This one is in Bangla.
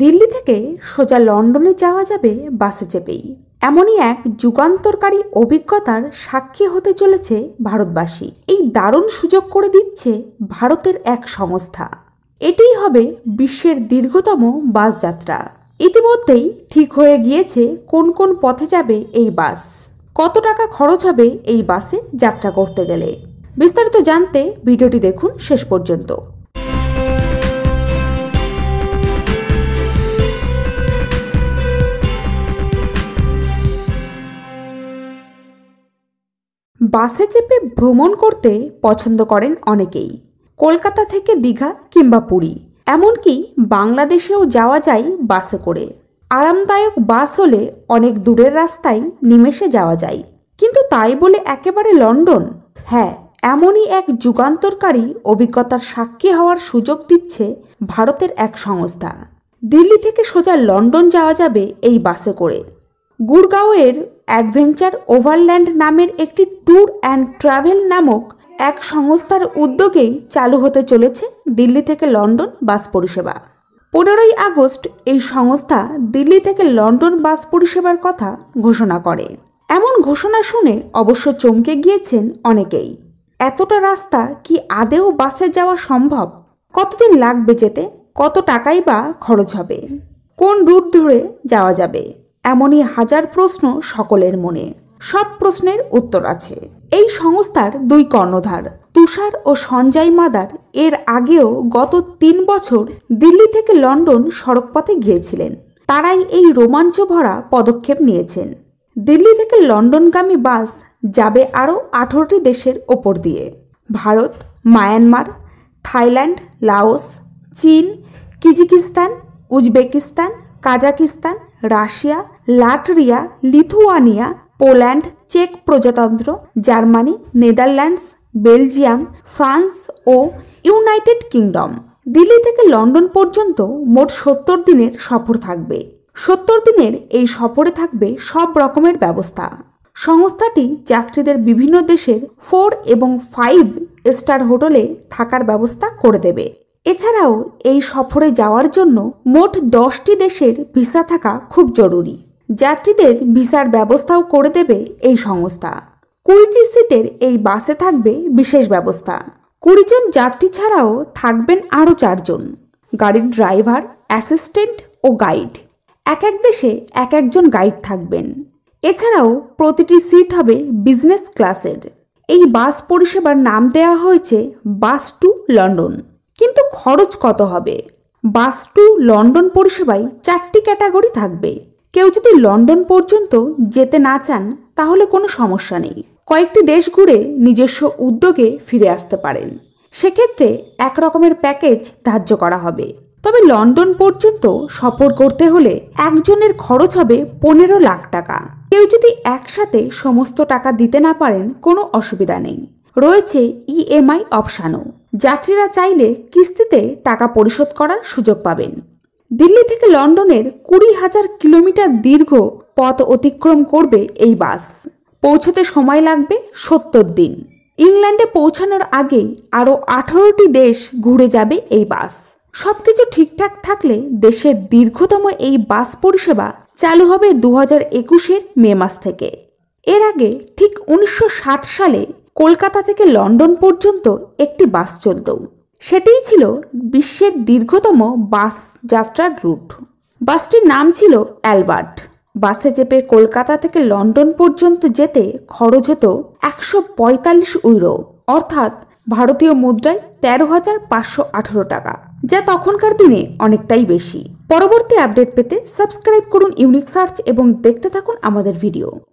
দিল্লি থেকে সোজা লন্ডনে যাওয়া যাবে বাসে চেপেই এমনই এক যুগান্তরকারী অভিজ্ঞতার সাক্ষী হতে চলেছে ভারতবাসী এই দারুণ সুযোগ করে দিচ্ছে ভারতের এক সংস্থা এটিই হবে বিশ্বের দীর্ঘতম বাস যাত্রা ইতিমধ্যেই ঠিক হয়ে গিয়েছে কোন কোন পথে যাবে এই বাস কত টাকা খরচ হবে এই বাসে যাত্রা করতে গেলে বিস্তারিত জানতে ভিডিওটি দেখুন শেষ পর্যন্ত বাসে চেপে ভ্রমণ করতে পছন্দ করেন অনেকেই কলকাতা থেকে দীঘা কিংবা পুরী এমনকি বাংলাদেশেও যাওয়া যায় বাসে করে আরামদায়ক বাস হলে অনেক দূরের রাস্তায় নিমেষে যাওয়া যায় কিন্তু তাই বলে একেবারে লন্ডন হ্যাঁ এমনই এক যুগান্তরকারী অভিজ্ঞতার সাক্ষী হওয়ার সুযোগ দিচ্ছে ভারতের এক সংস্থা দিল্লি থেকে সোজা লন্ডন যাওয়া যাবে এই বাসে করে গুড়গাঁওয়ের অ্যাডভেঞ্চার ওভারল্যান্ড নামের একটি ট্যুর অ্যান্ড ট্রাভেল নামক এক সংস্থার উদ্যোগেই চালু হতে চলেছে দিল্লি থেকে লন্ডন বাস পরিষেবা পনেরোই আগস্ট এই সংস্থা দিল্লি থেকে লন্ডন বাস পরিষেবার কথা ঘোষণা করে এমন ঘোষণা শুনে অবশ্য চমকে গিয়েছেন অনেকেই এতটা রাস্তা কি আদেও বাসে যাওয়া সম্ভব কতদিন লাগবে যেতে কত টাকাই বা খরচ হবে কোন রুট ধরে যাওয়া যাবে এমনই হাজার প্রশ্ন সকলের মনে সব প্রশ্নের উত্তর আছে এই সংস্থার দুই কর্ণধার তুষার ও সঞ্জয় মাদার এর আগেও গত তিন বছর দিল্লি থেকে লন্ডন সড়কপথে গিয়েছিলেন তারাই এই রোমাঞ্চ ভরা পদক্ষেপ নিয়েছেন দিল্লি থেকে লন্ডনগামী বাস যাবে আরও আঠারোটি দেশের ওপর দিয়ে ভারত মায়ানমার থাইল্যান্ড লাওস চীন Kyrgyzstan Uzbekistan Kazakhstan Russia Latvia Lithuania Poland চেক প্রজাতন্ত্র জার্মানি নেদারল্যান্ডস বেলজিয়াম ফ্রান্স ও ইউনাইটেড কিংডম দিল্লি থেকে লন্ডন পর্যন্ত মোট সত্তর দিনের সফর থাকবে সত্তর দিনের এই সফরে থাকবে সব রকমের ব্যবস্থা সংস্থাটি যাত্রীদের বিভিন্ন দেশের ফোর এবং ফাইভ স্টার হোটেলে থাকার ব্যবস্থা করে দেবে এছাড়াও এই সফরে যাওয়ার জন্য মোট দশটি দেশের ভিসা থাকা খুব জরুরি যাত্রীদের ভিসার ব্যবস্থাও করে দেবে এই সংস্থা কুড়িটি সিটের এই বাসে থাকবে বিশেষ ব্যবস্থা কুড়ি জন যাত্রী ছাড়াও থাকবেন আরও চারজন গাড়ির ড্রাইভার অ্যাসিস্ট্যান্ট ও গাইড এক এক দেশে এক একজন গাইড থাকবেন এছাড়াও প্রতিটি সিট হবে বিজনেস ক্লাসের এই বাস পরিষেবার নাম দেওয়া হয়েছে বাস টু লন্ডন কিন্তু খরচ কত হবে বাস টু লন্ডন পরিষেবায় চারটি ক্যাটাগরি থাকবে কেউ যদি লন্ডন পর্যন্ত যেতে না চান তাহলে কোনো সমস্যা নেই কয়েকটি দেশ ঘুরে নিজস্ব উদ্যোগে ফিরে আসতে পারেন সেক্ষেত্রে এক রকমের প্যাকেজ ধার্য করা হবে তবে লন্ডন পর্যন্ত সফর করতে হলে একজনের খরচ হবে পনেরো লাখ টাকা কেউ যদি একসাথে সমস্ত টাকা দিতে না পারেন কোনো অসুবিধা নেই রয়েছে ইএমআই অপশানও যাত্রীরা চাইলে কিস্তিতে টাকা পরিশোধ করার সুযোগ পাবেন দিল্লি থেকে লন্ডনের কুড়ি হাজার কিলোমিটার দীর্ঘ পথ অতিক্রম করবে এই বাস পৌঁছতে সময় লাগবে সত্তর দিন ইংল্যান্ডে পৌঁছানোর আগেই আরও আঠারোটি দেশ ঘুরে যাবে এই বাস সব কিছু ঠিকঠাক থাকলে দেশের দীর্ঘতম এই বাস পরিষেবা চালু হবে দু হাজার একুশের মে মাস থেকে এর আগে ঠিক উনিশশো সালে কলকাতা থেকে লন্ডন পর্যন্ত একটি বাস চলত সেটিই ছিল বিশ্বের দীর্ঘতম বাস যাত্রার রুট বাসটির নাম ছিল অ্যালবার্ট বাসে চেপে কলকাতা থেকে লন্ডন পর্যন্ত যেতে খরচ হতো একশো পঁয়তাল্লিশ ইউরো অর্থাৎ ভারতীয় মুদ্রায় তেরো হাজার পাঁচশো আঠারো টাকা যা তখনকার দিনে অনেকটাই বেশি পরবর্তী আপডেট পেতে সাবস্ক্রাইব করুন ইউনিক সার্চ এবং দেখতে থাকুন আমাদের ভিডিও